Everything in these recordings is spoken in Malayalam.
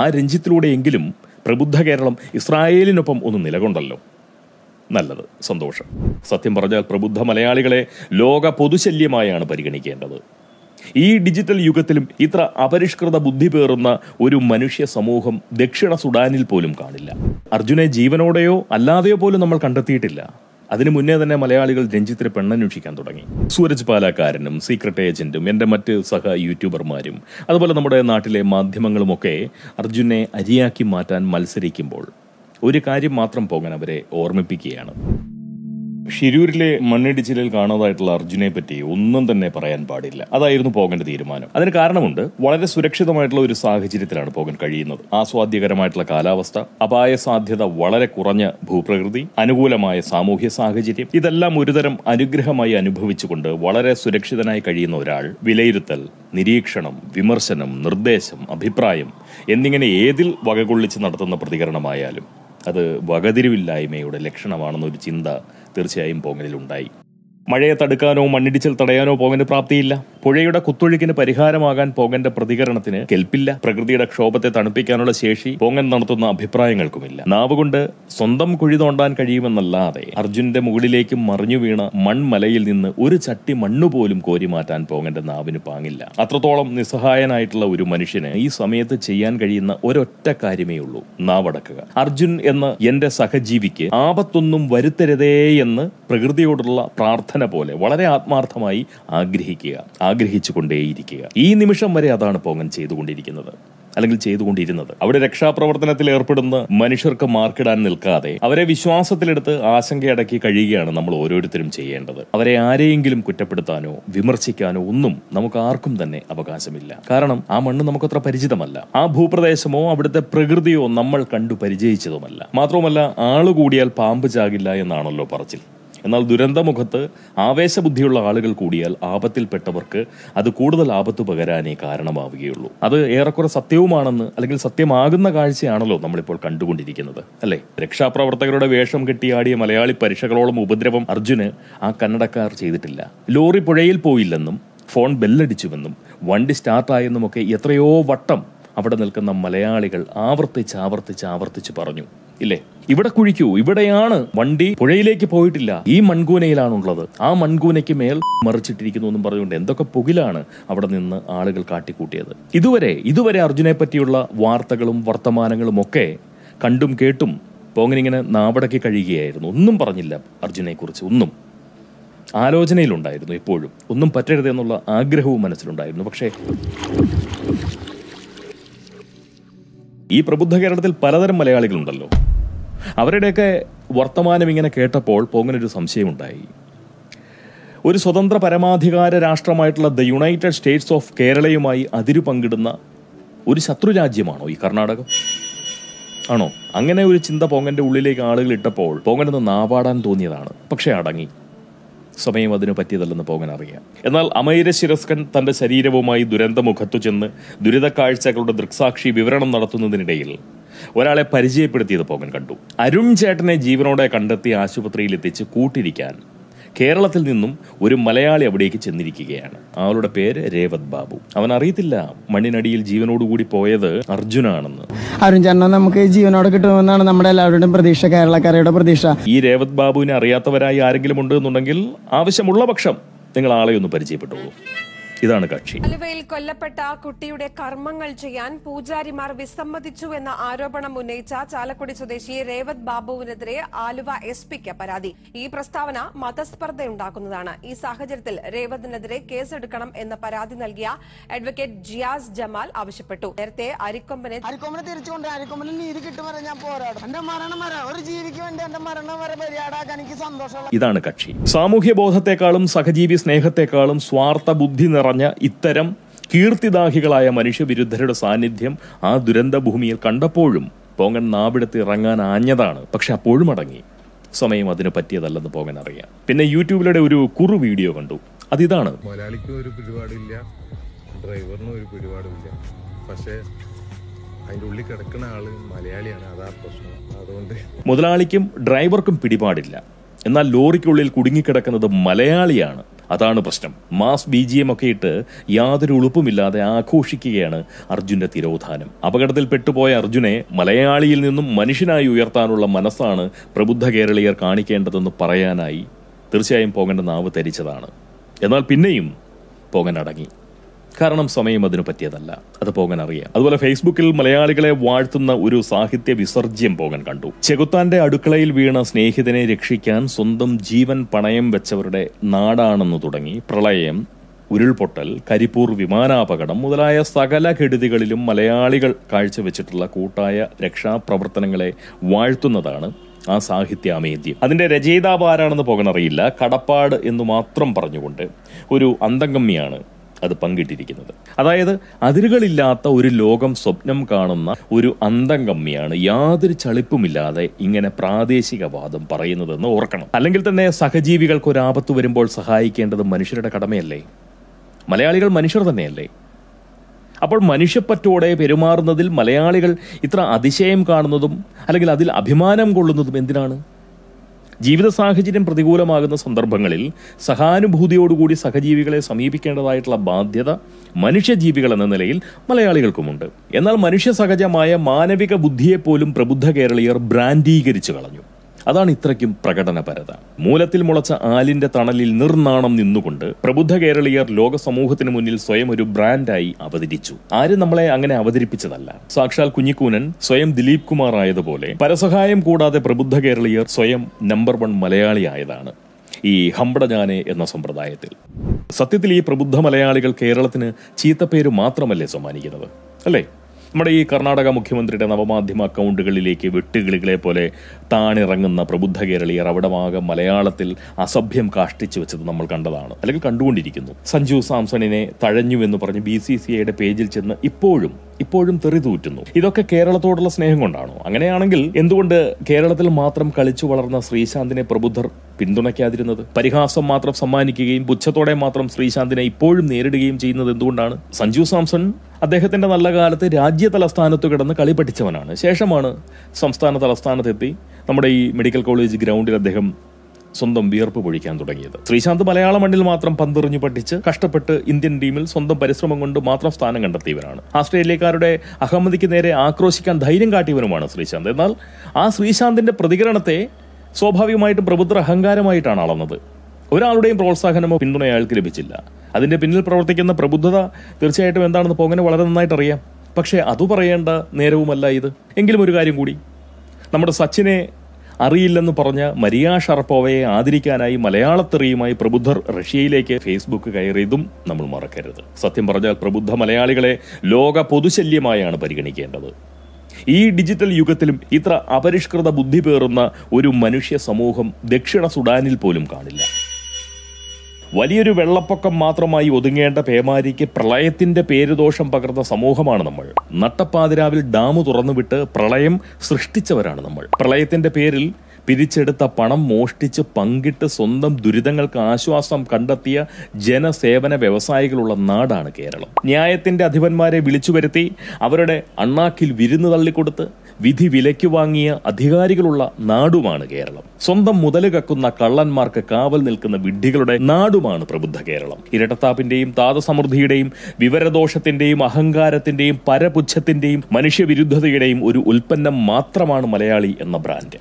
ആ രഞ്ജിത്തിലൂടെയെങ്കിലും പ്രബുദ്ധ കേരളം ഇസ്രായേലിനൊപ്പം ഒന്ന് നിലകൊണ്ടല്ലോ നല്ലത് സന്തോഷം സത്യം പറഞ്ഞാൽ പ്രബുദ്ധ മലയാളികളെ ലോക പൊതുശല്യമായാണ് പരിഗണിക്കേണ്ടത് ഈ ഡിജിറ്റൽ യുഗത്തിലും ഇത്ര അപരിഷ്കൃത ബുദ്ധി പേറുന്ന ഒരു മനുഷ്യ സമൂഹം ദക്ഷിണ സുഡാനിൽ പോലും കാണില്ല അർജുനെ ജീവനോടെയോ അല്ലാതെയോ പോലും നമ്മൾ കണ്ടെത്തിയിട്ടില്ല അതിനു മുന്നേ തന്നെ മലയാളികൾ രഞ്ജിത്തിനെ പെണ്ണന്വേഷിക്കാൻ തുടങ്ങി സൂരജ് പാലാക്കാരനും സീക്രട്ട് ഏജന്റും എന്റെ മറ്റ് സഹ യൂട്യൂബർമാരും അതുപോലെ നമ്മുടെ നാട്ടിലെ മാധ്യമങ്ങളുമൊക്കെ അർജുനെ അരിയാക്കി മാറ്റാൻ മത്സരിക്കുമ്പോൾ ഒരു കാര്യം മാത്രം പോകാൻ അവരെ ഓർമ്മിപ്പിക്കുകയാണ് ഷിരൂരിലെ മണ്ണിടിച്ചിലിൽ കാണാതായിട്ടുള്ള അർജുനെ പറ്റി ഒന്നും തന്നെ പറയാൻ പാടില്ല അതായിരുന്നു പോകന്റെ തീരുമാനം അതിന് കാരണമുണ്ട് വളരെ സുരക്ഷിതമായിട്ടുള്ള ഒരു സാഹചര്യത്തിലാണ് പോകൻ കഴിയുന്നത് ആസ്വാദ്യകരമായിട്ടുള്ള കാലാവസ്ഥ അപായ സാധ്യത വളരെ കുറഞ്ഞ ഭൂപ്രകൃതി അനുകൂലമായ സാമൂഹ്യ സാഹചര്യം ഇതെല്ലാം ഒരുതരം അനുഗ്രഹമായി അനുഭവിച്ചുകൊണ്ട് വളരെ സുരക്ഷിതനായി കഴിയുന്ന ഒരാൾ വിലയിരുത്തൽ നിരീക്ഷണം വിമർശനം നിർദ്ദേശം അഭിപ്രായം എന്നിങ്ങനെ ഏതിൽ വകകൊള്ളിച്ച് നടത്തുന്ന പ്രതികരണമായാലും അത് വകതിരിവില്ലായ്മയുടെ ലക്ഷണമാണെന്നൊരു ചിന്ത തീർച്ചയായും പോങ്ങലിലുണ്ടായി മഴയെ തടുക്കാനോ മണ്ണിടിച്ചിൽ തടയാനോ പോകന്റെ പ്രാപ്തിയില്ല പുഴയുടെ കുത്തൊഴുക്കിന് പരിഹാരമാകാൻ പോകന്റെ പ്രതികരണത്തിന് കെൽപ്പില്ല പ്രകൃതിയുടെ ക്ഷോഭത്തെ തണുപ്പിക്കാനുള്ള ശേഷി പോങ്ങൻ നടത്തുന്ന അഭിപ്രായങ്ങൾക്കുമില്ല നാവുകൊണ്ട് സ്വന്തം കുഴി തോണ്ടാൻ കഴിയുമെന്നല്ലാതെ അർജുനന്റെ മുകളിലേക്ക് മറിഞ്ഞു വീണ മൺമലയിൽ നിന്ന് ഒരു ചട്ടി മണ്ണുപോലും കോരി മാറ്റാൻ പോകന്റെ നാവിന് പാങ്ങില്ല അത്രത്തോളം നിസ്സഹായനായിട്ടുള്ള ഒരു മനുഷ്യന് ഈ സമയത്ത് ചെയ്യാൻ കഴിയുന്ന ഒരൊറ്റ കാര്യമേ ഉള്ളൂ നാവടക്കുക അർജുൻ എന്ന എന്റെ സഹജീവിക്ക് ആപത്തൊന്നും വരുത്തരുതേ എന്ന് പ്രകൃതിയോടുള്ള പ്രാർത്ഥന പ്രാർത്ഥന പോലെ വളരെ ആത്മാർത്ഥമായി ആഗ്രഹിക്കുക ആഗ്രഹിച്ചു കൊണ്ടേയിരിക്കുക ഈ നിമിഷം വരെ അതാണ് പൊങ്ങൻ ചെയ്തുകൊണ്ടിരിക്കുന്നത് അല്ലെങ്കിൽ ചെയ്തുകൊണ്ടിരുന്നത് അവിടെ രക്ഷാപ്രവർത്തനത്തിൽ ഏർപ്പെടുന്ന മനുഷ്യർക്ക് മാർക്കിടാൻ നിൽക്കാതെ അവരെ വിശ്വാസത്തിലെടുത്ത് ആശങ്കയടക്കി കഴിയുകയാണ് നമ്മൾ ഓരോരുത്തരും ചെയ്യേണ്ടത് അവരെ ആരെയെങ്കിലും കുറ്റപ്പെടുത്താനോ വിമർശിക്കാനോ ഒന്നും നമുക്ക് ആർക്കും തന്നെ അവകാശമില്ല കാരണം ആ മണ്ണ് നമുക്കത്ര പരിചിതമല്ല ആ ഭൂപ്രദേശമോ അവിടുത്തെ പ്രകൃതിയോ നമ്മൾ കണ്ടു പരിചയിച്ചതുമല്ല മാത്രവുമല്ല ആളുകൂടിയാൽ പാമ്പ് ചാകില്ല എന്നാണല്ലോ പറച്ചിൽ എന്നാൽ ദുരന്തമുഖത്ത് ആവേശബുദ്ധിയുള്ള ആളുകൾ കൂടിയാൽ ആപത്തിൽപ്പെട്ടവർക്ക് അത് കൂടുതൽ ആപത്ത് പകരാനേ കാരണമാവുകയുള്ളൂ അത് ഏറെക്കുറെ സത്യവുമാണെന്ന് അല്ലെങ്കിൽ സത്യമാകുന്ന കാഴ്ചയാണല്ലോ നമ്മളിപ്പോൾ കണ്ടുകൊണ്ടിരിക്കുന്നത് അല്ലേ രക്ഷാപ്രവർത്തകരുടെ വേഷം കെട്ടിയാടിയ മലയാളി പരീക്ഷകളോളം ഉപദ്രവം അർജുന് ആ കന്നടക്കാർ ചെയ്തിട്ടില്ല ലോറി പുഴയിൽ പോയില്ലെന്നും ഫോൺ ബെല്ലടിച്ചുവെന്നും വണ്ടി സ്റ്റാർട്ടായെന്നുമൊക്കെ എത്രയോ വട്ടം അവിടെ നിൽക്കുന്ന മലയാളികൾ ആവർത്തിച്ച് ആവർത്തിച്ച് ആവർത്തിച്ച് പറഞ്ഞു ഇല്ലേ ഇവിടെ കുഴിക്കൂ ഇവിടെയാണ് വണ്ടി പുഴയിലേക്ക് പോയിട്ടില്ല ഈ മൺകൂനയിലാണുള്ളത് ആ മൺകൂനയ്ക്ക് മേൽ മറിച്ചിട്ടിരിക്കുന്നു എന്നും പറഞ്ഞുകൊണ്ട് എന്തൊക്കെ പുകിലാണ് അവിടെ നിന്ന് ആളുകൾ കാട്ടിക്കൂട്ടിയത് ഇതുവരെ ഇതുവരെ അർജുനെ പറ്റിയുള്ള വാർത്തകളും വർത്തമാനങ്ങളും ഒക്കെ കണ്ടും കേട്ടും പോങ്ങനിങ്ങനെ നാവടക്കി കഴിയുകയായിരുന്നു ഒന്നും പറഞ്ഞില്ല അർജുനെക്കുറിച്ച് ഒന്നും ആലോചനയിലുണ്ടായിരുന്നു എപ്പോഴും ഒന്നും പറ്റരുതെന്നുള്ള ആഗ്രഹവും മനസ്സിലുണ്ടായിരുന്നു പക്ഷേ ഈ പ്രബുദ്ധ കേരളത്തിൽ പലതരം മലയാളികളുണ്ടല്ലോ അവരുടെയൊക്കെ വർത്തമാനം ഇങ്ങനെ കേട്ടപ്പോൾ പോങ്ങനൊരു സംശയമുണ്ടായി ഒരു സ്വതന്ത്ര പരമാധികാര രാഷ്ട്രമായിട്ടുള്ള ദ യുണൈറ്റഡ് സ്റ്റേറ്റ്സ് ഓഫ് കേരളയുമായി അതിരു പങ്കിടുന്ന ഒരു ശത്രു രാജ്യമാണോ ഈ കർണാടകം ആണോ അങ്ങനെ ഒരു ചിന്ത പോങ്ങന്റെ ഉള്ളിലേക്ക് ആളുകൾ ഇട്ടപ്പോൾ പോങ്ങനൊന്ന് നാവാടാൻ തോന്നിയതാണ് പക്ഷേ അടങ്ങി സമയം അതിന് പറ്റിയതല്ലെന്ന് പോകൻ അറിയാം എന്നാൽ അമൈര ശിരസ്കൻ തന്റെ ശരീരവുമായി ദുരന്തമുഖത്തു ചെന്ന് കാഴ്ചകളുടെ ദൃക്സാക്ഷി വിവരണം നടത്തുന്നതിനിടയിൽ ഒരാളെ പരിചയപ്പെടുത്തിയത് പോകൻ കണ്ടു അരുൺ ചേട്ടനെ ജീവനോടെ കണ്ടെത്തി ആശുപത്രിയിൽ എത്തിച്ച് കൂട്ടിരിക്കാൻ കേരളത്തിൽ നിന്നും ഒരു മലയാളി അവിടേക്ക് ചെന്നിരിക്കുകയാണ് ആളുടെ പേര് രേവത് ബാബു അവൻ അറിയത്തില്ല മണ്ണിനടിയിൽ ജീവനോടുകൂടി പോയത് അർജുനാണെന്ന് അരുൺ ചേട്ടൻ നമുക്ക് ജീവനോടെ കിട്ടുമെന്നാണ് നമ്മുടെ എല്ലാവരുടെയും പ്രതീക്ഷ കേരളക്കാരുടെ പ്രതീക്ഷ ഈ രേവത് ബാബുവിനെ അറിയാത്തവരായി ആരെങ്കിലും ഉണ്ട് എന്നുണ്ടെങ്കിൽ ആവശ്യമുള്ള പക്ഷം നിങ്ങൾ ആളെ ഒന്ന് പരിചയപ്പെട്ടുള്ളൂ ഇതാണ് കക്ഷി ആലുവയിൽ കൊല്ലപ്പെട്ട കുട്ടിയുടെ കർമ്മങ്ങൾ ചെയ്യാൻ പൂജാരിമാർ വിസമ്മതിച്ചു എന്ന ആരോപണം ഉന്നയിച്ച ചാലക്കുടി സ്വദേശി രേവത് ബാബുവിനെതിരെ ആലുവ എസ് പിക്ക് പരാതി ഈ പ്രസ്താവന മതസ്പർദ്ധയുണ്ടാക്കുന്നതാണ് ഈ സാഹചര്യത്തിൽ രേവതിനെതിരെ കേസെടുക്കണം എന്ന പരാതി നൽകിയ അഡ്വക്കേറ്റ് ജിയാസ് ജമാൽ ആവശ്യപ്പെട്ടു നേരത്തെ അരിക്കൊമ്പനെ അരിക്കൊമ്പനെ തിരിച്ചുകൊണ്ട് അരിക്കൊമ്പനിൽ നീതി ഞാൻ പോരാടും എന്റെ മരണം വരെ ഒരു ജീവിക്ക് വേണ്ടി എന്റെ മരണം വരെ പരിഹാടാക്കാൻ എനിക്ക് സന്തോഷമുള്ള ഇതാണ് കക്ഷി സാമൂഹ്യ ബോധത്തെക്കാളും സഹജീവി സ്നേഹത്തെക്കാളും സ്വാർത്ഥ ബുദ്ധി നിറ പറഞ്ഞ ഇത്തരം കീർത്തിദാഹികളായ മനുഷ്യവിരുദ്ധരുടെ സാന്നിധ്യം ആ ദുരന്ത ഭൂമിയിൽ കണ്ടപ്പോഴും പോങ്ങൻ നാവിടത്ത് ഇറങ്ങാൻ ആഞ്ഞതാണ് പക്ഷെ അപ്പോഴും അടങ്ങി സമയം അതിന് പറ്റിയതല്ലെന്ന് പോങ്ങൻ അറിയാം പിന്നെ യൂട്യൂബിലൂടെ ഒരു കുറു വീഡിയോ കണ്ടു അതിതാണ് മലയാളിക്കും ഒരു പിടിപാടില്ല ഡ്രൈവറിനും ഒരു പിടിപാടില്ല പക്ഷേ അതിൻ്റെ ഉള്ളിൽ കിടക്കുന്ന ആള് മലയാളിയാണ് അതാ പ്രശ്നം അതുകൊണ്ട് മുതലാളിക്കും ഡ്രൈവർക്കും പിടിപാടില്ല എന്നാൽ ലോറിക്കുള്ളിൽ കുടുങ്ങിക്കിടക്കുന്നത് മലയാളിയാണ് അതാണ് പ്രശ്നം മാസ് ബി ജി എം ഒക്കെ ഇട്ട് യാതൊരു ഉളുപ്പുമില്ലാതെ ആഘോഷിക്കുകയാണ് അർജുന്റെ തിരോധാനം അപകടത്തിൽ പെട്ടുപോയ അർജുനെ മലയാളിയിൽ നിന്നും മനുഷ്യനായി ഉയർത്താനുള്ള മനസ്സാണ് പ്രബുദ്ധ കേരളീയർ കാണിക്കേണ്ടതെന്ന് പറയാനായി തീർച്ചയായും പോകേണ്ട നാവ് തരിച്ചതാണ് എന്നാൽ പിന്നെയും പോകൻ അടങ്ങി കാരണം സമയം അതിന് പറ്റിയതല്ല അത് പോകാൻ അറിയാം അതുപോലെ ഫേസ്ബുക്കിൽ മലയാളികളെ വാഴ്ത്തുന്ന ഒരു സാഹിത്യ വിസർജ്യം പോകാൻ കണ്ടു ചെകുത്താന്റെ അടുക്കളയിൽ വീണ സ്നേഹിതനെ രക്ഷിക്കാൻ സ്വന്തം ജീവൻ പണയം വെച്ചവരുടെ നാടാണെന്ന് തുടങ്ങി പ്രളയം ഉരുൾപൊട്ടൽ കരിപ്പൂർ വിമാനാപകടം മുതലായ സകല കെടുതികളിലും മലയാളികൾ കാഴ്ചവെച്ചിട്ടുള്ള കൂട്ടായ രക്ഷാപ്രവർത്തനങ്ങളെ വാഴ്ത്തുന്നതാണ് ആ സാഹിത്യ അമേദ്യം അതിന്റെ രചയിതാവാരാണെന്ന് ആരാണെന്ന് പോകാനറിയില്ല കടപ്പാട് എന്ന് മാത്രം പറഞ്ഞുകൊണ്ട് ഒരു അന്തംഗമ്മിയാണ് അത് പങ്കിട്ടിരിക്കുന്നത് അതായത് അതിരുകളില്ലാത്ത ഒരു ലോകം സ്വപ്നം കാണുന്ന ഒരു അന്തം കമ്മിയാണ് യാതൊരു ചളിപ്പുമില്ലാതെ ഇങ്ങനെ പ്രാദേശികവാദം പറയുന്നതെന്ന് ഓർക്കണം അല്ലെങ്കിൽ തന്നെ സഹജീവികൾക്ക് ഒരു ആപത്ത് വരുമ്പോൾ സഹായിക്കേണ്ടത് മനുഷ്യരുടെ കടമയല്ലേ മലയാളികൾ മനുഷ്യർ തന്നെയല്ലേ അപ്പോൾ മനുഷ്യപ്പറ്റോടെ പെരുമാറുന്നതിൽ മലയാളികൾ ഇത്ര അതിശയം കാണുന്നതും അല്ലെങ്കിൽ അതിൽ അഭിമാനം കൊള്ളുന്നതും എന്തിനാണ് ജീവിത സാഹചര്യം പ്രതികൂലമാകുന്ന സന്ദർഭങ്ങളിൽ സഹാനുഭൂതിയോടുകൂടി സഹജീവികളെ സമീപിക്കേണ്ടതായിട്ടുള്ള ബാധ്യത മനുഷ്യജീവികൾ എന്ന നിലയിൽ മലയാളികൾക്കുമുണ്ട് എന്നാൽ മനുഷ്യ സഹജമായ മാനവിക ബുദ്ധിയെപ്പോലും പ്രബുദ്ധ കേരളീയർ ബ്രാൻഡീകരിച്ചു കളഞ്ഞു അതാണ് ഇത്രയ്ക്കും പ്രകടനപരത മൂലത്തിൽ മുളച്ച ആലിന്റെ തണലിൽ നിർനാണം നിന്നുകൊണ്ട് പ്രബുദ്ധ കേരളീയർ ലോക സമൂഹത്തിന് മുന്നിൽ സ്വയം ഒരു ബ്രാൻഡായി അവതരിച്ചു ആരും നമ്മളെ അങ്ങനെ അവതരിപ്പിച്ചതല്ല സാക്ഷാൽ കുഞ്ഞിക്കൂനൻ സ്വയം ദിലീപ് കുമാർ ആയതുപോലെ പരസഹായം കൂടാതെ പ്രബുദ്ധ കേരളീയർ സ്വയം നമ്പർ വൺ മലയാളിയായതാണ് ഈ ഹമ്പടജാനെ എന്ന സമ്പ്രദായത്തിൽ സത്യത്തിൽ ഈ പ്രബുദ്ധ മലയാളികൾ കേരളത്തിന് ചീത്തപ്പേര് മാത്രമല്ലേ സമ്മാനിക്കുന്നത് അല്ലേ നമ്മുടെ ഈ കർണാടക മുഖ്യമന്ത്രിയുടെ നവമാധ്യമ അക്കൗണ്ടുകളിലേക്ക് വെട്ടുകിളികളെ പോലെ താണിറങ്ങുന്ന പ്രബുദ്ധ കേരളീയർ ആകെ മലയാളത്തിൽ അസഭ്യം കാഷ്ടിച്ചു വെച്ചത് നമ്മൾ കണ്ടതാണ് അല്ലെങ്കിൽ കണ്ടുകൊണ്ടിരിക്കുന്നു സഞ്ജു സാംസണിനെ തഴഞ്ഞു എന്ന് പറഞ്ഞ് ബി സി സി ഐയുടെ പേജിൽ ചെന്ന് ഇപ്പോഴും ഇപ്പോഴും തെറിതൂറ്റുന്നു ഇതൊക്കെ കേരളത്തോടുള്ള സ്നേഹം കൊണ്ടാണോ അങ്ങനെയാണെങ്കിൽ എന്തുകൊണ്ട് കേരളത്തിൽ മാത്രം കളിച്ചു വളർന്ന ശ്രീശാന്തിനെ പ്രബുദ്ധർ പിന്തുണയ്ക്കാതിരുന്നത് പരിഹാസം മാത്രം സമ്മാനിക്കുകയും പുച്ഛത്തോടെ മാത്രം ശ്രീശാന്തിനെ ഇപ്പോഴും നേരിടുകയും ചെയ്യുന്നത് എന്തുകൊണ്ടാണ് സഞ്ജു സാംസൺ അദ്ദേഹത്തിന്റെ നല്ല കാലത്ത് രാജ്യ തലസ്ഥാനത്ത് കിടന്ന് കളി പഠിച്ചവനാണ് ശേഷമാണ് സംസ്ഥാന തലസ്ഥാനത്തെത്തി നമ്മുടെ ഈ മെഡിക്കൽ കോളേജ് ഗ്രൗണ്ടിൽ അദ്ദേഹം സ്വന്തം വിയർപ്പ് പൊഴിക്കാൻ തുടങ്ങിയത് ശ്രീശാന്ത് മലയാള മണ്ണിൽ മാത്രം പന്തെറിഞ്ഞു പഠിച്ച് കഷ്ടപ്പെട്ട് ഇന്ത്യൻ ടീമിൽ സ്വന്തം പരിശ്രമം കൊണ്ട് മാത്രം സ്ഥാനം കണ്ടെത്തിയവരാണ് ആസ്ട്രേലിയക്കാരുടെ അഹമ്മദിക്ക് നേരെ ആക്രോശിക്കാൻ ധൈര്യം കാട്ടിയവനുമാണ് ശ്രീശാന്ത് എന്നാൽ ആ ശ്രീശാന്തിന്റെ പ്രതികരണത്തെ സ്വാഭാവികമായിട്ടും പ്രബുദ്ധർ അഹങ്കാരമായിട്ടാണ് അളന്നത് ഒരാളുടെയും പ്രോത്സാഹനമോ പിന്തുണയോ അയാൾക്ക് ലഭിച്ചില്ല അതിന്റെ പിന്നിൽ പ്രവർത്തിക്കുന്ന പ്രബുദ്ധത തീർച്ചയായിട്ടും എന്താണെന്ന് പോകനെ വളരെ നന്നായിട്ട് അറിയാം പക്ഷേ അതു പറയേണ്ട നേരവുമല്ല ഇത് എങ്കിലും ഒരു കാര്യം കൂടി നമ്മുടെ സച്ചിനെ അറിയില്ലെന്ന് പറഞ്ഞ മരിയ ഷർപ്പോവയെ ആദരിക്കാനായി മലയാളത്തെറിയുമായി പ്രബുദ്ധർ റഷ്യയിലേക്ക് ഫേസ്ബുക്ക് കയറിയതും നമ്മൾ മറക്കരുത് സത്യം പറഞ്ഞാൽ പ്രബുദ്ധ മലയാളികളെ ലോക പൊതുശല്യമായാണ് പരിഗണിക്കേണ്ടത് ഈ ഡിജിറ്റൽ യുഗത്തിലും ഇത്ര അപരിഷ്കൃത ബുദ്ധി പേറുന്ന ഒരു മനുഷ്യ സമൂഹം ദക്ഷിണ സുഡാനിൽ പോലും കാണില്ല വലിയൊരു വെള്ളപ്പൊക്കം മാത്രമായി ഒതുങ്ങേണ്ട പേമാരിക്ക് പ്രളയത്തിന്റെ പേരുദോഷം പകർന്ന സമൂഹമാണ് നമ്മൾ നട്ടപ്പാതിരാവിൽ ഡാം തുറന്നുവിട്ട് പ്രളയം സൃഷ്ടിച്ചവരാണ് നമ്മൾ പ്രളയത്തിന്റെ പേരിൽ പിരിച്ചെടുത്ത പണം മോഷ്ടിച്ച് പങ്കിട്ട് സ്വന്തം ദുരിതങ്ങൾക്ക് ആശ്വാസം കണ്ടെത്തിയ ജനസേവന വ്യവസായികളുള്ള നാടാണ് കേരളം ന്യായത്തിന്റെ അധിപന്മാരെ വിളിച്ചു വരുത്തി അവരുടെ അണ്ണാക്കിൽ വിരുന്ന് തള്ളിക്കൊടുത്ത് വിധി വിലയ്ക്ക് വാങ്ങിയ അധികാരികളുള്ള നാടുമാണ് കേരളം സ്വന്തം മുതലുകക്കുന്ന കക്കുന്ന കള്ളന്മാർക്ക് കാവൽ നിൽക്കുന്ന വിഡ്ഢികളുടെ നാടുമാണ് പ്രബുദ്ധ കേരളം ഇരട്ടത്താപ്പിന്റെയും താതസമൃദ്ധിയുടെയും വിവരദോഷത്തിന്റെയും അഹങ്കാരത്തിന്റെയും പരപുച്ഛത്തിന്റെയും മനുഷ്യവിരുദ്ധതയുടെയും ഒരു ഉൽപ്പന്നം മാത്രമാണ് മലയാളി എന്ന ബ്രാൻഡ്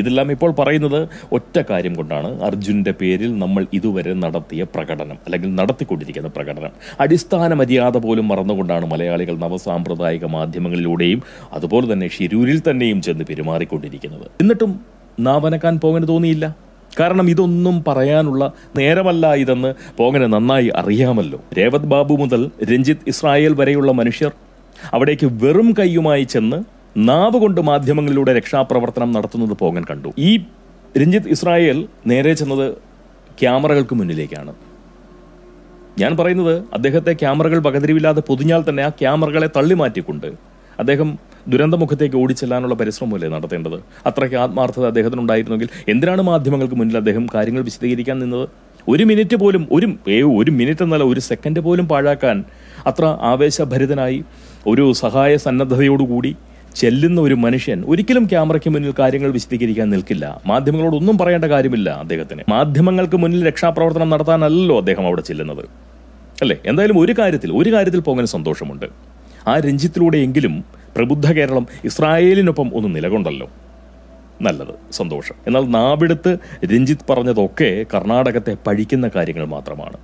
ഇതെല്ലാം ഇപ്പോൾ പറയുന്നത് ഒറ്റ കാര്യം കൊണ്ടാണ് അർജുൻ്റെ പേരിൽ നമ്മൾ ഇതുവരെ നടത്തിയ പ്രകടനം അല്ലെങ്കിൽ നടത്തിക്കൊണ്ടിരിക്കുന്ന പ്രകടനം അടിസ്ഥാന മര്യാദ പോലും മറന്നുകൊണ്ടാണ് മലയാളികൾ നവസാമ്പ്രദായിക മാധ്യമങ്ങളിലൂടെയും അതുപോലെ തന്നെ ഷിരൂരിൽ തന്നെയും ചെന്ന് പെരുമാറിക്കൊണ്ടിരിക്കുന്നത് എന്നിട്ടും നാവനക്കാൻ പോകാൻ തോന്നിയില്ല കാരണം ഇതൊന്നും പറയാനുള്ള നേരമല്ല ഇതെന്ന് പോകനെ നന്നായി അറിയാമല്ലോ രേവത് ബാബു മുതൽ രഞ്ജിത്ത് ഇസ്രായേൽ വരെയുള്ള മനുഷ്യർ അവിടേക്ക് വെറും കൈയുമായി ചെന്ന് നാവ് കൊണ്ട് മാധ്യമങ്ങളിലൂടെ രക്ഷാപ്രവർത്തനം നടത്തുന്നത് പോകൻ കണ്ടു ഈ രഞ്ജിത്ത് ഇസ്രായേൽ നേരെ ചെന്നത് ക്യാമറകൾക്ക് മുന്നിലേക്കാണ് ഞാൻ പറയുന്നത് അദ്ദേഹത്തെ ക്യാമറകൾ പകതിരിവില്ലാതെ പൊതിഞ്ഞാൽ തന്നെ ആ ക്യാമറകളെ തള്ളി മാറ്റിക്കൊണ്ട് അദ്ദേഹം ദുരന്തമുഖത്തേക്ക് ഓടിച്ചെല്ലാനുള്ള പരിശ്രമമല്ലേ നടത്തേണ്ടത് അത്രയ്ക്ക് ആത്മാർത്ഥത അദ്ദേഹത്തിനുണ്ടായിരുന്നെങ്കിൽ എന്തിനാണ് മാധ്യമങ്ങൾക്ക് മുന്നിൽ അദ്ദേഹം കാര്യങ്ങൾ വിശദീകരിക്കാൻ നിന്നത് ഒരു മിനിറ്റ് പോലും ഒരു ഒരു മിനിറ്റ് എന്നല്ല ഒരു സെക്കൻഡ് പോലും പാഴാക്കാൻ അത്ര ആവേശഭരിതനായി ഒരു സഹായ സന്നദ്ധതയോടുകൂടി ചെല്ലുന്ന ഒരു മനുഷ്യൻ ഒരിക്കലും ക്യാമറയ്ക്ക് മുന്നിൽ കാര്യങ്ങൾ വിശദീകരിക്കാൻ നിൽക്കില്ല മാധ്യമങ്ങളോട് ഒന്നും പറയേണ്ട കാര്യമില്ല അദ്ദേഹത്തിന് മാധ്യമങ്ങൾക്ക് മുന്നിൽ രക്ഷാപ്രവർത്തനം നടത്താനല്ലോ അദ്ദേഹം അവിടെ ചെല്ലുന്നത് അല്ലേ എന്തായാലും ഒരു കാര്യത്തിൽ ഒരു കാര്യത്തിൽ പോകാൻ സന്തോഷമുണ്ട് ആ രഞ്ജിത്തിലൂടെയെങ്കിലും പ്രബുദ്ധ കേരളം ഇസ്രായേലിനൊപ്പം ഒന്ന് നിലകൊണ്ടല്ലോ നല്ലത് സന്തോഷം എന്നാൽ നാവിടുത്ത് രഞ്ജിത്ത് പറഞ്ഞതൊക്കെ കർണാടകത്തെ പഴിക്കുന്ന കാര്യങ്ങൾ മാത്രമാണ്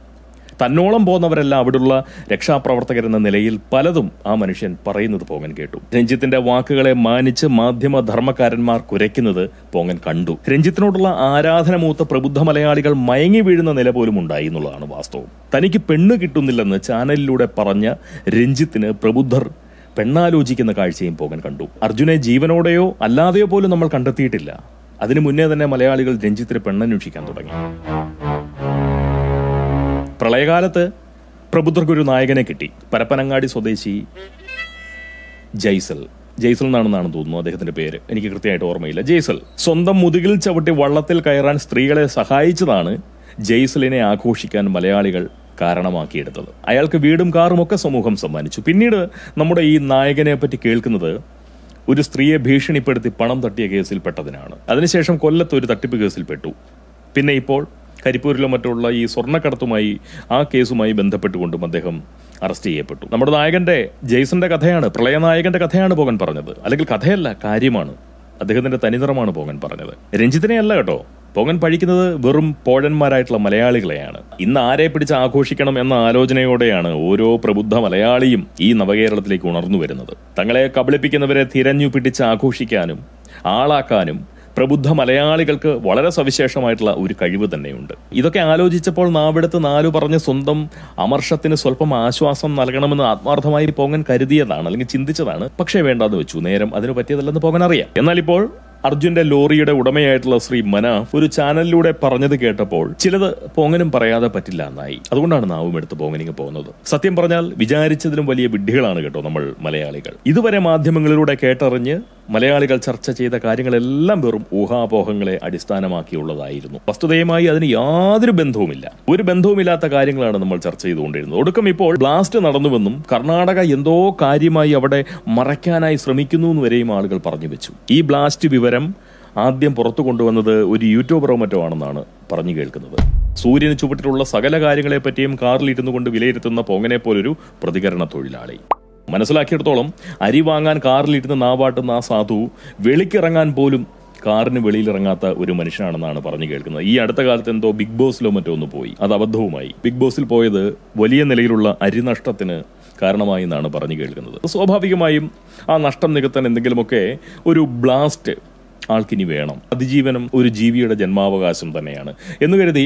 തന്നോളം പോകുന്നവരല്ല അവിടുള്ള രക്ഷാപ്രവർത്തകരെന്ന നിലയിൽ പലതും ആ മനുഷ്യൻ പറയുന്നത് പോങ്ങൻ കേട്ടു രഞ്ജിത്തിന്റെ വാക്കുകളെ മാനിച്ച് മാധ്യമ ധർമ്മക്കാരന്മാർ കുരയ്ക്കുന്നത് പോങ്ങൻ കണ്ടു രഞ്ജിത്തിനോടുള്ള ആരാധന മൂത്ത പ്രബുദ്ധ മലയാളികൾ മയങ്ങി വീഴുന്ന നില പോലും ഉണ്ടായി എന്നുള്ളതാണ് വാസ്തവം തനിക്ക് പെണ്ണ് കിട്ടുന്നില്ലെന്ന് ചാനലിലൂടെ പറഞ്ഞ രഞ്ജിത്തിന് പ്രബുദ്ധർ പെണ്ണാലോചിക്കുന്ന കാഴ്ചയും പോകൻ കണ്ടു അർജുനെ ജീവനോടെയോ അല്ലാതെയോ പോലും നമ്മൾ കണ്ടെത്തിയിട്ടില്ല അതിനു മുന്നേ തന്നെ മലയാളികൾ രഞ്ജിത്തിന് പെണ്ണന്വേഷിക്കാൻ തുടങ്ങി പ്രളയകാലത്ത് പ്രബുദ്ധർക്കൊരു നായകനെ കിട്ടി പരപ്പനങ്ങാടി സ്വദേശി ജയ്സൽ ജയ്സൽ എന്നാണെന്നാണ് തോന്നുന്നു അദ്ദേഹത്തിന്റെ പേര് എനിക്ക് കൃത്യമായിട്ട് ഓർമ്മയില്ല ജയ്സൽ സ്വന്തം മുതുകിൽ ചവിട്ടി വള്ളത്തിൽ കയറാൻ സ്ത്രീകളെ സഹായിച്ചതാണ് ജയ്സലിനെ ആഘോഷിക്കാൻ മലയാളികൾ കാരണമാക്കിയെടുത്തത് അയാൾക്ക് വീടും കാറും ഒക്കെ സമൂഹം സമ്മാനിച്ചു പിന്നീട് നമ്മുടെ ഈ നായകനെ പറ്റി കേൾക്കുന്നത് ഒരു സ്ത്രീയെ ഭീഷണിപ്പെടുത്തി പണം തട്ടിയ കേസിൽ പെട്ടതിനാണ് അതിനുശേഷം കൊല്ലത്ത് ഒരു തട്ടിപ്പ് കേസിൽ പെട്ടു പിന്നെ ഇപ്പോൾ കരിപ്പൂരിലും മറ്റുള്ള ഈ സ്വർണ്ണക്കടത്തുമായി ആ കേസുമായി ബന്ധപ്പെട്ടുകൊണ്ടും അദ്ദേഹം അറസ്റ്റ് ചെയ്യപ്പെട്ടു നമ്മുടെ നായകന്റെ ജെയ്സന്റെ കഥയാണ് പ്രളയനായകന്റെ കഥയാണ് പോകാൻ പറഞ്ഞത് അല്ലെങ്കിൽ കഥയല്ല കാര്യമാണ് അദ്ദേഹത്തിന്റെ തനിനിറമാണ് പോകാൻ പറഞ്ഞത് രഞ്ജിത്തിനെ അല്ല കേട്ടോ പോകൻ പഴിക്കുന്നത് വെറും പോഴന്മാരായിട്ടുള്ള മലയാളികളെയാണ് ഇന്ന് ആരെ പിടിച്ച് ആഘോഷിക്കണം എന്ന ആലോചനയോടെയാണ് ഓരോ പ്രബുദ്ധ മലയാളിയും ഈ നവകേരളത്തിലേക്ക് ഉണർന്നു വരുന്നത് തങ്ങളെ കബളിപ്പിക്കുന്നവരെ തിരഞ്ഞു പിടിച്ച് ആഘോഷിക്കാനും ആളാക്കാനും പ്രബുദ്ധ മലയാളികൾക്ക് വളരെ സവിശേഷമായിട്ടുള്ള ഒരു കഴിവ് തന്നെയുണ്ട് ഇതൊക്കെ ആലോചിച്ചപ്പോൾ നാവിടത്ത് നാലു പറഞ്ഞ സ്വന്തം അമർഷത്തിന് സ്വല്പം ആശ്വാസം നൽകണമെന്ന് ആത്മാർത്ഥമായി പോകൻ കരുതിയതാണ് അല്ലെങ്കിൽ ചിന്തിച്ചതാണ് പക്ഷേ വേണ്ടാന്ന് വെച്ചു നേരം അതിന് പറ്റിയതല്ലെന്ന് പോകാൻ അറിയാം എന്നാൽ ഇപ്പോൾ അർജുന്റെ ലോറിയുടെ ഉടമയായിട്ടുള്ള ശ്രീ മനാഫ് ഒരു ചാനലിലൂടെ പറഞ്ഞത് കേട്ടപ്പോൾ ചിലത് പൊങ്ങനും പറയാതെ പറ്റില്ല എന്നായി അതുകൊണ്ടാണ് നാവും എടുത്ത് പൊങ്ങനിങ്ങ് പോകുന്നത് സത്യം പറഞ്ഞാൽ വിചാരിച്ചതിലും വലിയ വിഡ്ഢികളാണ് കേട്ടോ നമ്മൾ മലയാളികൾ ഇതുവരെ മാധ്യമങ്ങളിലൂടെ കേട്ടറിഞ്ഞ് മലയാളികൾ ചർച്ച ചെയ്ത കാര്യങ്ങളെല്ലാം വെറും ഊഹാപോഹങ്ങളെ അടിസ്ഥാനമാക്കിയുള്ളതായിരുന്നു വസ്തുതയുമായി അതിന് യാതൊരു ബന്ധവുമില്ല ഒരു ബന്ധവുമില്ലാത്ത കാര്യങ്ങളാണ് നമ്മൾ ചർച്ച ചെയ്തുകൊണ്ടിരുന്നത് ഒടുക്കം ഇപ്പോൾ ബ്ലാസ്റ്റ് നടന്നുവെന്നും കർണാടക എന്തോ കാര്യമായി അവിടെ മറയ്ക്കാനായി ശ്രമിക്കുന്നു എന്നുവരെയും ആളുകൾ പറഞ്ഞു വെച്ചു ഈ ബ്ലാസ്റ്റ് വിവരം വിവരം ആദ്യം പുറത്തു കൊണ്ടുവന്നത് ഒരു യൂട്യൂബറോ മറ്റോ ആണെന്നാണ് പറഞ്ഞു കേൾക്കുന്നത് സൂര്യന് ചുവട്ടിലുള്ള സകല കാര്യങ്ങളെപ്പറ്റിയും കാറിൽ ഇരുന്നു കൊണ്ട് വിലയിരുത്തുന്ന പൊങ്ങനെ പോലൊരു പ്രതികരണ തൊഴിലാളി മനസ്സിലാക്കിയിടത്തോളം അരി വാങ്ങാൻ കാറിലിരുന്ന് നാവാട്ടുന്ന ആ സാധു വെളിക്കിറങ്ങാൻ പോലും കാറിന് വെളിയിലിറങ്ങാത്ത ഒരു മനുഷ്യനാണെന്നാണ് പറഞ്ഞു കേൾക്കുന്നത് ഈ അടുത്ത കാലത്ത് എന്തോ ബിഗ് ബോസിലോ മറ്റോ ഒന്ന് പോയി അത് അബദ്ധവുമായി ബിഗ് ബോസിൽ പോയത് വലിയ നിലയിലുള്ള നഷ്ടത്തിന് കാരണമായി എന്നാണ് പറഞ്ഞു കേൾക്കുന്നത് സ്വാഭാവികമായും ആ നഷ്ടം നികത്താൻ എന്തെങ്കിലുമൊക്കെ ഒരു ബ്ലാസ്റ്റ് ആൾക്കിനി വേണം അതിജീവനം ഒരു ജീവിയുടെ ജന്മാവകാശം തന്നെയാണ് എന്ന് കരുതി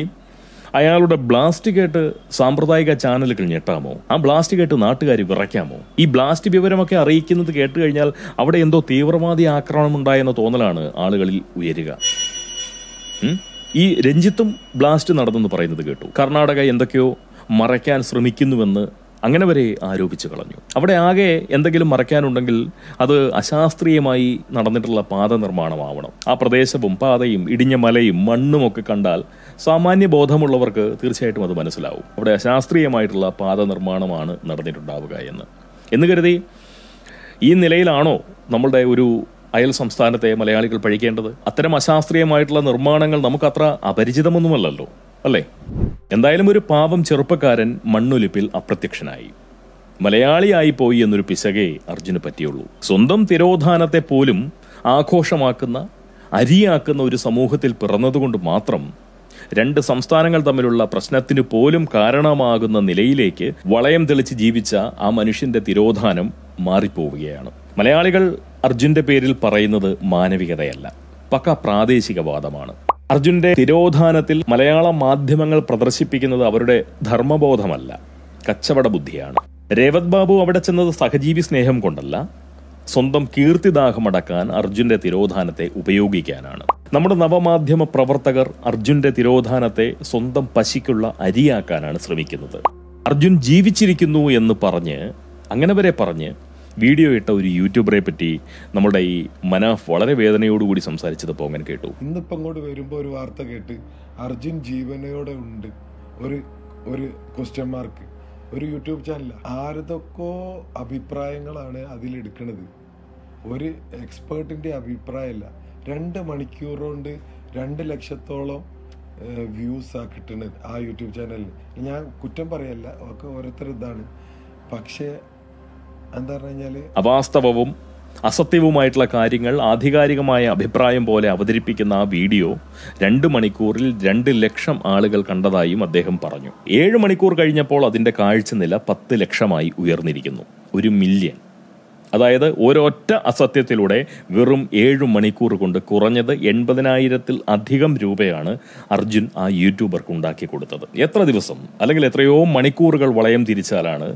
അയാളുടെ ബ്ലാസ്റ്റ് കേട്ട് സാമ്പ്രദായിക ചാനലുകൾ ഞെട്ടാമോ ആ ബ്ലാസ്റ്റ് കേട്ട് നാട്ടുകാർ വിറയ്ക്കാമോ ഈ ബ്ലാസ്റ്റ് വിവരമൊക്കെ അറിയിക്കുന്നത് കേട്ട് കഴിഞ്ഞാൽ അവിടെ എന്തോ തീവ്രവാദി ഉണ്ടായെന്ന തോന്നലാണ് ആളുകളിൽ ഉയരുക ഈ രഞ്ജിത്തും ബ്ലാസ്റ്റ് നടന്നെന്ന് പറയുന്നത് കേട്ടു കർണാടക എന്തൊക്കെയോ മറയ്ക്കാൻ ശ്രമിക്കുന്നുവെന്ന് അങ്ങനെ വരെ ആരോപിച്ചു കളഞ്ഞു അവിടെ ആകെ എന്തെങ്കിലും മറയ്ക്കാനുണ്ടെങ്കിൽ അത് അശാസ്ത്രീയമായി നടന്നിട്ടുള്ള പാത നിർമ്മാണമാവണം ആ പ്രദേശവും പാതയും ഇടിഞ്ഞ മലയും മണ്ണും ഒക്കെ കണ്ടാൽ സാമാന്യ ബോധമുള്ളവർക്ക് തീർച്ചയായിട്ടും അത് മനസ്സിലാവും അവിടെ അശാസ്ത്രീയമായിട്ടുള്ള പാത നിർമ്മാണമാണ് നടന്നിട്ടുണ്ടാവുക എന്ന് എന്ന് കരുതി ഈ നിലയിലാണോ നമ്മളുടെ ഒരു അയൽ സംസ്ഥാനത്തെ മലയാളികൾ പഴിക്കേണ്ടത് അത്തരം അശാസ്ത്രീയമായിട്ടുള്ള നിർമ്മാണങ്ങൾ നമുക്കത്ര അപരിചിതമൊന്നുമല്ലല്ലോ അല്ലേ എന്തായാലും ഒരു പാവം ചെറുപ്പക്കാരൻ മണ്ണൊലിപ്പിൽ അപ്രത്യക്ഷനായി മലയാളിയായി പോയി എന്നൊരു പിശകേ അർജുന് പറ്റിയുള്ളൂ സ്വന്തം തിരോധാനത്തെ പോലും ആഘോഷമാക്കുന്ന അരിയാക്കുന്ന ഒരു സമൂഹത്തിൽ പിറന്നതുകൊണ്ട് മാത്രം രണ്ട് സംസ്ഥാനങ്ങൾ തമ്മിലുള്ള പ്രശ്നത്തിന് പോലും കാരണമാകുന്ന നിലയിലേക്ക് വളയം തെളിച്ച് ജീവിച്ച ആ മനുഷ്യന്റെ തിരോധാനം മാറിപ്പോവുകയാണ് മലയാളികൾ അർജുന്റെ പേരിൽ പറയുന്നത് മാനവികതയല്ല പക്ക പ്രാദേശികവാദമാണ് അർജുന്റെ തിരോധാനത്തിൽ മലയാള മാധ്യമങ്ങൾ പ്രദർശിപ്പിക്കുന്നത് അവരുടെ ധർമ്മബോധമല്ല കച്ചവട ബുദ്ധിയാണ് രേവത് ബാബു അവിടെ ചെന്നത് സഹജീവി സ്നേഹം കൊണ്ടല്ല സ്വന്തം കീർത്തിദാഹമടക്കാൻ അർജുന്റെ തിരോധാനത്തെ ഉപയോഗിക്കാനാണ് നമ്മുടെ നവമാധ്യമ പ്രവർത്തകർ അർജുന്റെ തിരോധാനത്തെ സ്വന്തം പശിക്കുള്ള അരിയാക്കാനാണ് ശ്രമിക്കുന്നത് അർജുൻ ജീവിച്ചിരിക്കുന്നു എന്ന് പറഞ്ഞ് അങ്ങനെ വരെ പറഞ്ഞ് വീഡിയോ ഇട്ട ഒരു യൂട്യൂബറെ പറ്റി നമ്മുടെ ഈ മനാഫ് വളരെ വേദനയോടുകൂടി സംസാരിച്ചത് പോങ്ങൻ കേട്ടു ഇന്നിപ്പോൾ അങ്ങോട്ട് വരുമ്പോൾ ഒരു വാർത്ത കേട്ട് അർജുൻ ജീവനയോടെ ഉണ്ട് ഒരു ഒരു ക്വസ്റ്റ്യൻ മാർക്ക് ഒരു യൂട്യൂബ് ചാനൽ ആരതൊക്കോ അഭിപ്രായങ്ങളാണ് അതിലെടുക്കണത് ഒരു എക്സ്പേർട്ടിൻ്റെ അഭിപ്രായമല്ല രണ്ട് മണിക്കൂർ കൊണ്ട് രണ്ട് ലക്ഷത്തോളം വ്യൂസാ കിട്ടുന്നത് ആ യൂട്യൂബ് ചാനലിന് ഞാൻ കുറ്റം പറയല്ല ഒക്കെ ഓരോരുത്തർ ഇതാണ് പക്ഷേ അവാസ്തവവും അസത്യവുമായിട്ടുള്ള കാര്യങ്ങൾ ആധികാരികമായ അഭിപ്രായം പോലെ അവതരിപ്പിക്കുന്ന ആ വീഡിയോ രണ്ട് മണിക്കൂറിൽ രണ്ട് ലക്ഷം ആളുകൾ കണ്ടതായും അദ്ദേഹം പറഞ്ഞു ഏഴ് മണിക്കൂർ കഴിഞ്ഞപ്പോൾ അതിൻ്റെ കാഴ്ച നില പത്ത് ലക്ഷമായി ഉയർന്നിരിക്കുന്നു ഒരു മില്യൺ അതായത് ഒരൊറ്റ അസത്യത്തിലൂടെ വെറും ഏഴ് മണിക്കൂർ കൊണ്ട് കുറഞ്ഞത് എൺപതിനായിരത്തിൽ അധികം രൂപയാണ് അർജുൻ ആ യൂട്യൂബർക്ക് ഉണ്ടാക്കി കൊടുത്തത് എത്ര ദിവസം അല്ലെങ്കിൽ എത്രയോ മണിക്കൂറുകൾ വളയം തിരിച്ചാലാണ്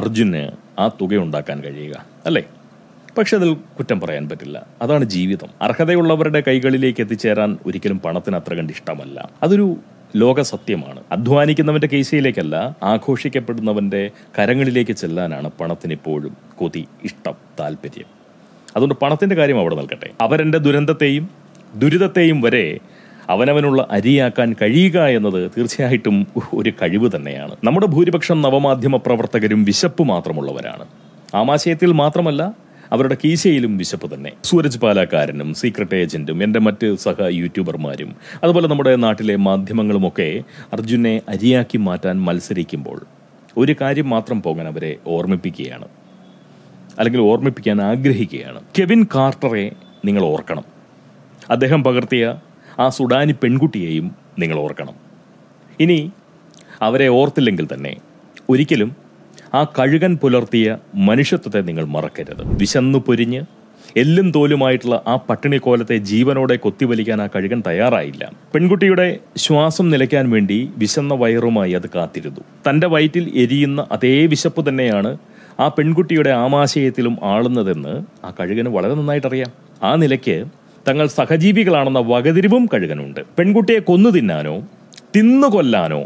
അർജുന് ആ തുക ഉണ്ടാക്കാൻ കഴിയുക അല്ലേ പക്ഷെ അതിൽ കുറ്റം പറയാൻ പറ്റില്ല അതാണ് ജീവിതം അർഹതയുള്ളവരുടെ കൈകളിലേക്ക് എത്തിച്ചേരാൻ ഒരിക്കലും പണത്തിന് അത്ര കണ്ട് ഇഷ്ടമല്ല അതൊരു ലോകസത്യമാണ് അധ്വാനിക്കുന്നവന്റെ കേസിയിലേക്കല്ല ആഘോഷിക്കപ്പെടുന്നവന്റെ കരങ്ങളിലേക്ക് ചെല്ലാനാണ് ഇപ്പോഴും കൊതി ഇഷ്ടം താല്പര്യം അതുകൊണ്ട് പണത്തിന്റെ കാര്യം അവിടെ നിൽക്കട്ടെ അവരെ ദുരന്തത്തെയും ദുരിതത്തെയും വരെ അവനവനുള്ള അരിയാക്കാൻ കഴിയുക എന്നത് തീർച്ചയായിട്ടും ഒരു കഴിവ് തന്നെയാണ് നമ്മുടെ ഭൂരിപക്ഷം നവമാധ്യമ പ്രവർത്തകരും വിശപ്പ് മാത്രമുള്ളവരാണ് ആമാശയത്തിൽ മാത്രമല്ല അവരുടെ കീശയിലും വിശപ്പ് തന്നെ സൂരജ് പാലാക്കാരനും സീക്രട്ട് ഏജന്റും എന്റെ മറ്റ് സഹ യൂട്യൂബർമാരും അതുപോലെ നമ്മുടെ നാട്ടിലെ മാധ്യമങ്ങളുമൊക്കെ അർജുനെ അരിയാക്കി മാറ്റാൻ മത്സരിക്കുമ്പോൾ ഒരു കാര്യം മാത്രം പോകാൻ അവരെ ഓർമ്മിപ്പിക്കുകയാണ് അല്ലെങ്കിൽ ഓർമ്മിപ്പിക്കാൻ ആഗ്രഹിക്കുകയാണ് കെവിൻ കാർട്ടറെ നിങ്ങൾ ഓർക്കണം അദ്ദേഹം പകർത്തിയ ആ സുഡാനി പെൺകുട്ടിയെയും നിങ്ങൾ ഓർക്കണം ഇനി അവരെ ഓർത്തില്ലെങ്കിൽ തന്നെ ഒരിക്കലും ആ കഴുകൻ പുലർത്തിയ മനുഷ്യത്വത്തെ നിങ്ങൾ മറക്കരുത് വിശന്നു പൊരിഞ്ഞ് എല്ലും തോലുമായിട്ടുള്ള ആ പട്ടിണിക്കോലത്തെ ജീവനോടെ കൊത്തിവലിക്കാൻ ആ കഴുകൻ തയ്യാറായില്ല പെൺകുട്ടിയുടെ ശ്വാസം നിലയ്ക്കാൻ വേണ്ടി വിശന്ന വയറുമായി അത് കാത്തിരുന്നു തന്റെ വയറ്റിൽ എരിയുന്ന അതേ വിശപ്പ് തന്നെയാണ് ആ പെൺകുട്ടിയുടെ ആമാശയത്തിലും ആളുന്നതെന്ന് ആ കഴുകന് വളരെ നന്നായിട്ടറിയാം ആ നിലയ്ക്ക് തങ്ങൾ സഹജീവികളാണെന്ന വകതിരിവും കഴുകനുണ്ട് പെൺകുട്ടിയെ കൊന്നു തിന്നാനോ തിന്നുകൊല്ലാനോ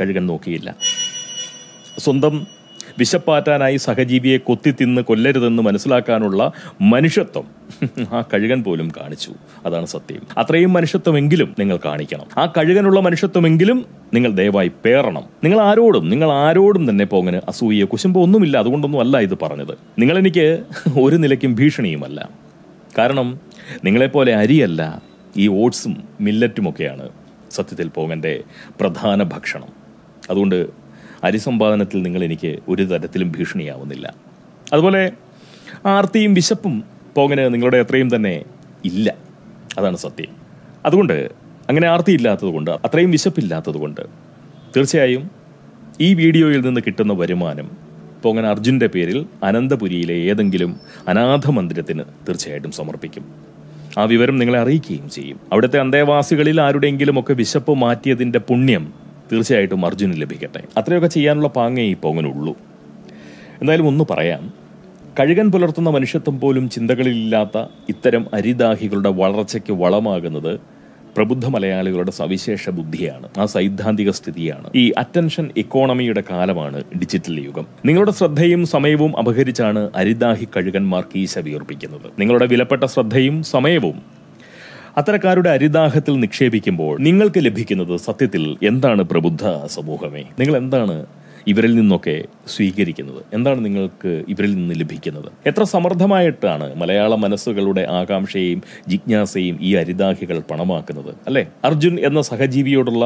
കഴുകൻ നോക്കിയില്ല സ്വന്തം വിശപ്പാറ്റാനായി സഹജീവിയെ കൊത്തിത്തിന്ന് കൊല്ലരുതെന്ന് മനസ്സിലാക്കാനുള്ള മനുഷ്യത്വം ആ കഴുകൻ പോലും കാണിച്ചു അതാണ് സത്യം അത്രയും മനുഷ്യത്വമെങ്കിലും നിങ്ങൾ കാണിക്കണം ആ കഴുകനുള്ള മനുഷ്യത്വമെങ്കിലും നിങ്ങൾ ദയവായി പേറണം നിങ്ങൾ ആരോടും നിങ്ങൾ ആരോടും തന്നെ പോങ്ങനെ അസൂയോ കുശുമ്പോ ഒന്നുമില്ല അതുകൊണ്ടൊന്നും അല്ല ഇത് പറഞ്ഞത് നിങ്ങൾ എനിക്ക് ഒരു നിലയ്ക്കും ഭീഷണിയുമല്ല കാരണം നിങ്ങളെപ്പോലെ അരിയല്ല ഈ ഓട്സും മില്ലറ്റുമൊക്കെയാണ് സത്യത്തിൽ പോകൻ്റെ പ്രധാന ഭക്ഷണം അതുകൊണ്ട് അരിസമ്പാദനത്തിൽ നിങ്ങൾ എനിക്ക് ഒരു തരത്തിലും ഭീഷണിയാവുന്നില്ല അതുപോലെ ആർത്തിയും വിശപ്പും പോങ്ങനെ നിങ്ങളുടെ അത്രയും തന്നെ ഇല്ല അതാണ് സത്യം അതുകൊണ്ട് അങ്ങനെ ആർത്തിയില്ലാത്തതുകൊണ്ട് അത്രയും വിശപ്പില്ലാത്തതുകൊണ്ട് തീർച്ചയായും ഈ വീഡിയോയിൽ നിന്ന് കിട്ടുന്ന വരുമാനം പോങ്ങൻ അർജുൻ്റെ പേരിൽ അനന്തപുരിയിലെ ഏതെങ്കിലും അനാഥ മന്ദിരത്തിന് തീർച്ചയായിട്ടും സമർപ്പിക്കും ആ വിവരം നിങ്ങളെ അറിയിക്കുകയും ചെയ്യും അവിടുത്തെ അന്തേവാസികളിൽ ആരുടെയെങ്കിലുമൊക്കെ വിശപ്പ് മാറ്റിയതിൻ്റെ പുണ്യം തീർച്ചയായിട്ടും അർജുന് ലഭിക്കട്ടെ അത്രയൊക്കെ ചെയ്യാനുള്ള പാങ്ങേ ഇപ്പോൾ അങ്ങനെ ഉള്ളൂ എന്തായാലും ഒന്ന് പറയാം കഴുകൻ പുലർത്തുന്ന മനുഷ്യത്വം പോലും ചിന്തകളിലില്ലാത്ത ഇത്തരം അരിദാഹികളുടെ വളർച്ചയ്ക്ക് വളമാകുന്നത് പ്രബുദ്ധ മലയാളികളുടെ സവിശേഷ ബുദ്ധിയാണ് ആ സൈദ്ധാന്തിക സ്ഥിതിയാണ് ഈ അറ്റൻഷൻ ഇക്കോണമിയുടെ കാലമാണ് ഡിജിറ്റൽ യുഗം നിങ്ങളുടെ ശ്രദ്ധയും സമയവും അപഹരിച്ചാണ് അരിദാഹി കഴുകന്മാർക്ക് ഈ ശവിയർപ്പിക്കുന്നത് നിങ്ങളുടെ വിലപ്പെട്ട ശ്രദ്ധയും സമയവും അത്തരക്കാരുടെ അരിദാഹത്തിൽ നിക്ഷേപിക്കുമ്പോൾ നിങ്ങൾക്ക് ലഭിക്കുന്നത് സത്യത്തിൽ എന്താണ് പ്രബുദ്ധ സമൂഹമേ നിങ്ങൾ എന്താണ് ഇവരിൽ നിന്നൊക്കെ സ്വീകരിക്കുന്നത് എന്താണ് നിങ്ങൾക്ക് ഇവരിൽ നിന്ന് ലഭിക്കുന്നത് എത്ര സമർത്ഥമായിട്ടാണ് മലയാള മനസ്സുകളുടെ ആകാംക്ഷയും ജിജ്ഞാസയും ഈ അരിതാഹികൾ പണമാക്കുന്നത് അല്ലേ അർജുൻ എന്ന സഹജീവിയോടുള്ള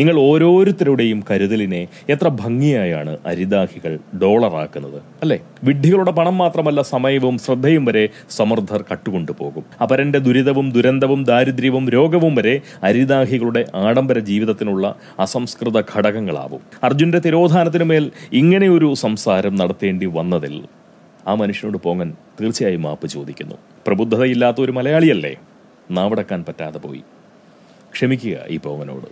നിങ്ങൾ ഓരോരുത്തരുടെയും കരുതലിനെ എത്ര ഭംഗിയായാണ് അരിതാഹികൾ ഡോളറാക്കുന്നത് അല്ലേ വിഡ്ഢികളുടെ പണം മാത്രമല്ല സമയവും ശ്രദ്ധയും വരെ സമർത്ഥർ കട്ടുകൊണ്ടുപോകും അപരന്റെ ദുരിതവും ദുരന്തവും ദാരിദ്ര്യവും രോഗവും വരെ അരിതാഹികളുടെ ആഡംബര ജീവിതത്തിനുള്ള അസംസ്കൃത ഘടകങ്ങളാവും അർജുന്റെ തിരോധാനത്തിനുമേൽ ഇങ്ങനെ ഇങ്ങനൊരു സംസാരം നടത്തേണ്ടി വന്നതിൽ ആ മനുഷ്യനോട് പോങ്ങൻ തീർച്ചയായും മാപ്പ് ചോദിക്കുന്നു പ്രബുദ്ധതയില്ലാത്ത ഒരു മലയാളിയല്ലേ നാവടക്കാൻ പറ്റാതെ പോയി ക്ഷമിക്കുക ഈ പോങ്ങനോട്